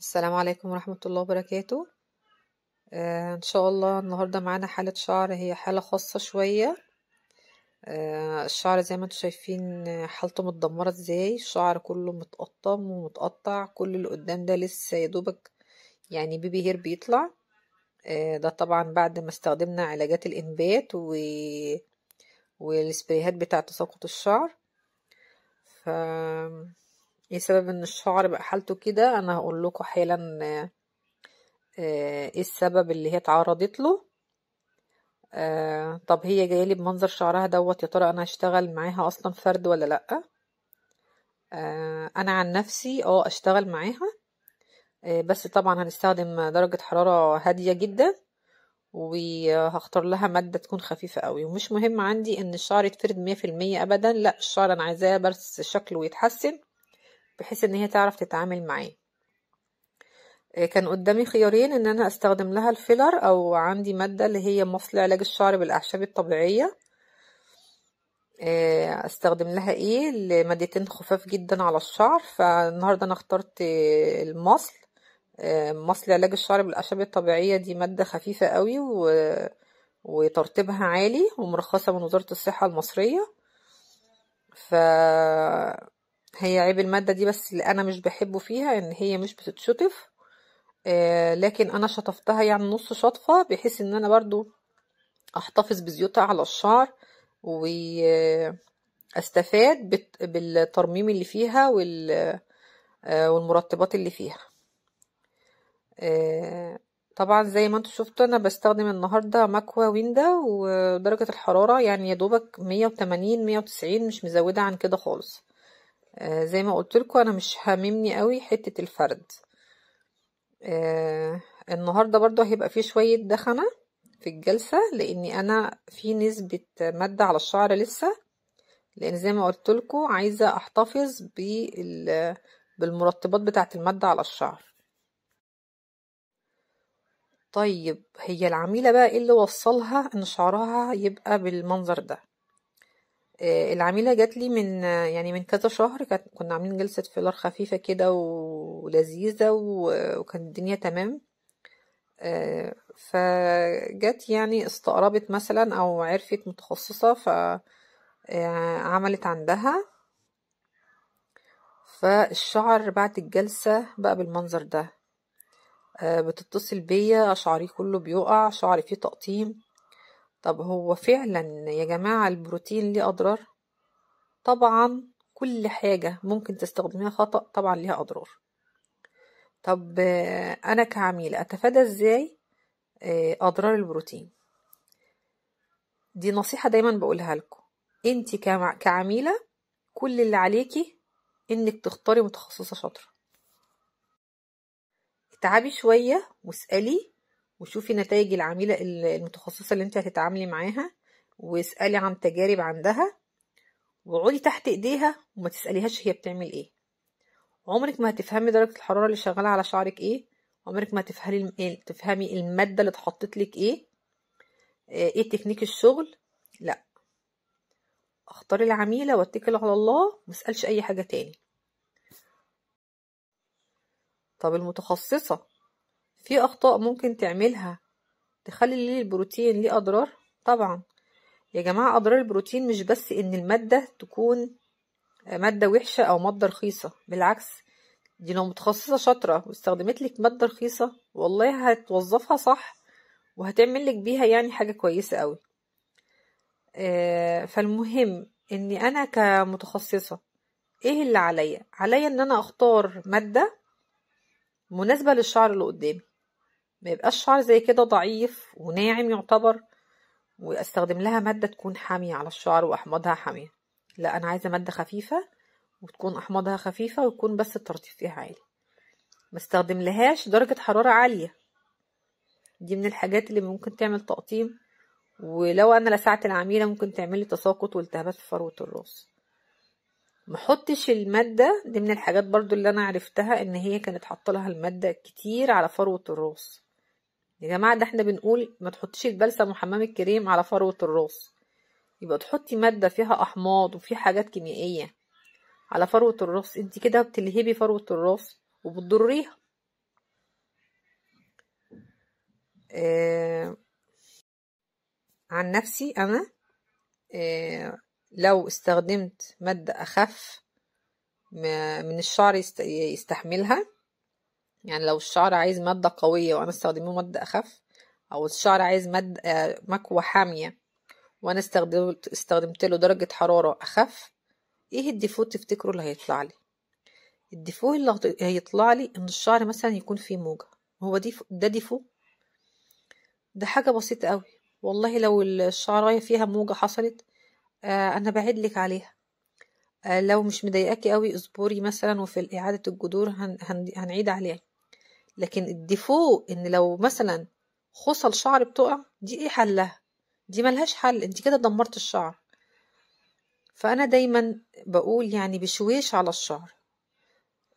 السلام عليكم ورحمة الله وبركاته آه ان شاء الله النهاردة معانا حالة شعر هي حالة خاصة شوية آه الشعر زي ما انتم شايفين حالته متدمرة ازاي الشعر كله متقطم ومتقطع كل اللي قدام ده لسه يدوبك يعني بيبي هير بيطلع آه ده طبعا بعد ما استخدمنا علاجات الانبات و... والسبريهات بتاعة تساقط الشعر ف ايه سبب ان الشعر بقى حالته كده انا هقول لكم حالا آه، ايه السبب اللي هي اتعرضت له آه طب هي جايلي بمنظر شعرها دوت يا ترى انا هشتغل معاها اصلا فرد ولا لا آه انا عن نفسي اه اشتغل معاها آه بس طبعا هنستخدم درجة حرارة هادية جدا وهختار لها مادة تكون خفيفة قوي ومش مهم عندي ان الشعر يتفرد مية في المية ابدا لا الشعر انا عايزاه بس شكله يتحسن بحيث ان هي تعرف تتعامل معاه كان قدامي خيارين ان انا استخدم لها الفيلر او عندي ماده اللي هي مفصل علاج الشعر بالاعشاب الطبيعيه آه، استخدم لها ايه لمادتين خفاف جدا على الشعر فالنهارده انا اخترت المصل آه، مصل علاج الشعر بالاعشاب الطبيعيه دي ماده خفيفه قوي و... وترطيبها عالي ومرخصه من وزاره الصحه المصريه ف هي عيب المادة دي بس اللي أنا مش بحبه فيها إن هي مش بتتشطف آه لكن أنا شطفتها يعني نص شطفة بحيث إن أنا برضو أحتفظ بزيوتها على الشعر وأستفاد آه، بالترميم اللي فيها وال آه، والمرطبات اللي فيها آه، طبعا زي ما انتم شفتوا انا بستخدم النهارده مكوى ويندا ودرجه الحراره يعني يا دوبك 180 190 مش مزوده عن كده خالص آه، زي ما قلت لكم انا مش هاممني قوي حته الفرد آه، النهارده برضو هيبقى فيه شويه دخنه في الجلسه لاني انا في نسبه ماده على الشعر لسه لان زي ما قلت لكم عايزه احتفظ بالمرطبات بتاعه الماده على الشعر طيب هي العميله بقى ايه اللي وصلها ان شعرها يبقى بالمنظر ده آه، العميله جات لي من يعني من كذا شهر كنا عاملين جلسه فيلر خفيفه كده ولذيذه وكانت الدنيا تمام آه، فجت يعني استقربت مثلا او عرفت متخصصه ف آه، عملت عندها فالشعر بعد الجلسة بقى بالمنظر ده بتتصل بيا شعري كله بيقع شعري فيه تقطيم طب هو فعلا يا جماعة البروتين ليه أضرار؟ طبعا كل حاجة ممكن تستخدميها خطأ طبعا ليها أضرار طب أنا كعميل أتفادى إزاي آه، أضرار البروتين دي نصيحة دايما بقولها لكم انت كعميلة كل اللي عليكي انك تختاري متخصصة شاطرة اتعبي شوية واسألي وشوفي نتائج العميلة المتخصصة اللي انت هتتعاملي معاها واسألي عن تجارب عندها وقعدي تحت ايديها وما تسأليهاش هي بتعمل ايه عمرك ما هتفهمي درجة الحرارة اللي شغالة على شعرك ايه عمرك ما هتفهمي تفهمي المادة اللي اتحطت لك ايه آه، ايه تكنيك الشغل لا اختاري العميلة واتكل على الله مسألش اي حاجة تاني طب المتخصصة في أخطاء ممكن تعملها تخلي ليه البروتين ليه أضرار طبعا يا جماعة أضرار البروتين مش بس إن المادة تكون مادة وحشة أو مادة رخيصة بالعكس دي لو متخصصة شاطرة واستخدمت لك مادة رخيصة والله هتوظفها صح وهتعمل لك بيها يعني حاجة كويسة قوي آه، فالمهم إني أنا كمتخصصة إيه اللي عليا عليا إن أنا أختار مادة مناسبة للشعر اللي قدامي ما يبقاش شعر زي كده ضعيف وناعم يعتبر واستخدم لها مادة تكون حامية على الشعر واحماضها حامية لا انا عايزة مادة خفيفة وتكون احماضها خفيفة ويكون بس الترطيب فيها عالي ما استخدم لهاش درجة حرارة عالية دي من الحاجات اللي ممكن تعمل تقطيم ولو انا لسعت العميلة ممكن تعملي تساقط والتهابات في فروة الراس محطش المادة دي من الحاجات برضو اللي انا عرفتها ان هي كانت حط لها المادة كتير على فروة الراس يا جماعة ده احنا بنقول ما تحطيش البلسم وحمام الكريم على فروة الراس يبقى تحطي مادة فيها أحماض وفي حاجات كيميائية على فروة الراس انت كده بتلهبي فروة الراس وبتضريها آه عن نفسي أنا آه لو استخدمت مادة أخف من الشعر يستحملها يعني لو الشعر عايز مادة قوية وأنا استخدمه مادة أخف أو الشعر عايز مادة آه، مكوة حامية وأنا استخدمت له درجة حرارة أخف إيه الديفو تفتكروا اللي هيطلع لي الديفو اللي هيطلع لي إن الشعر مثلا يكون فيه موجة هو دي ده ديفو ده حاجة بسيطة قوي والله لو الشعراية فيها موجة حصلت آه أنا بعيد لك عليها آه لو مش مضايقاكي قوي اصبري مثلا وفي إعادة الجذور هن هن هنعيد عليها لكن الديفو ان لو مثلا خصل شعر بتقع دي ايه حلها دي ملهاش حل انت كده دمرت الشعر فانا دايما بقول يعني بشويش على الشعر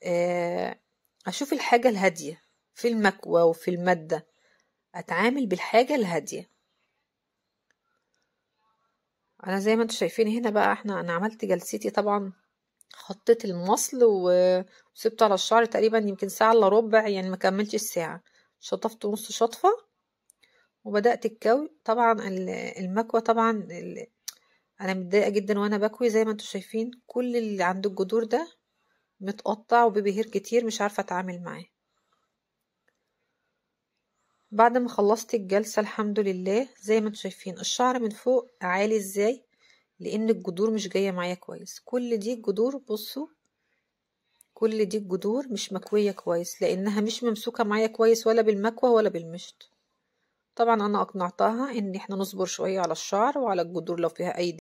آه، اشوف الحاجه الهاديه في المكوى وفي الماده اتعامل بالحاجه الهاديه انا زي ما انتم شايفين هنا بقى احنا انا عملت جلستي طبعا حطيت المصل وسبته على الشعر تقريبا يمكن ساعة الا ربع يعني ما كملتش الساعة شطفته نص شطفة وبدأت الكوي طبعا المكوى طبعا انا متضايقة جدا وانا بكوي زي ما انتم شايفين كل اللي عند الجذور ده متقطع وببهير كتير مش عارفة اتعامل معاه بعد ما خلصت الجلسة الحمد لله زي ما انتم شايفين الشعر من فوق عالي ازاي لان الجذور مش جايه معايا كويس كل دي الجذور بصوا كل دي الجذور مش مكويه كويس لانها مش ممسوكه معايا كويس ولا بالمكوه ولا بالمشط طبعا انا اقنعتها ان احنا نصبر شويه على الشعر وعلى الجذور لو فيها اي دي.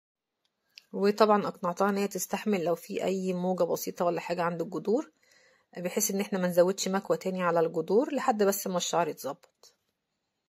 وطبعا اقنعتها ان هي تستحمل لو في اي موجه بسيطه ولا حاجه عند الجذور بحيث ان احنا ما نزودش مكوى تاني على الجذور لحد بس ما الشعر يتظبط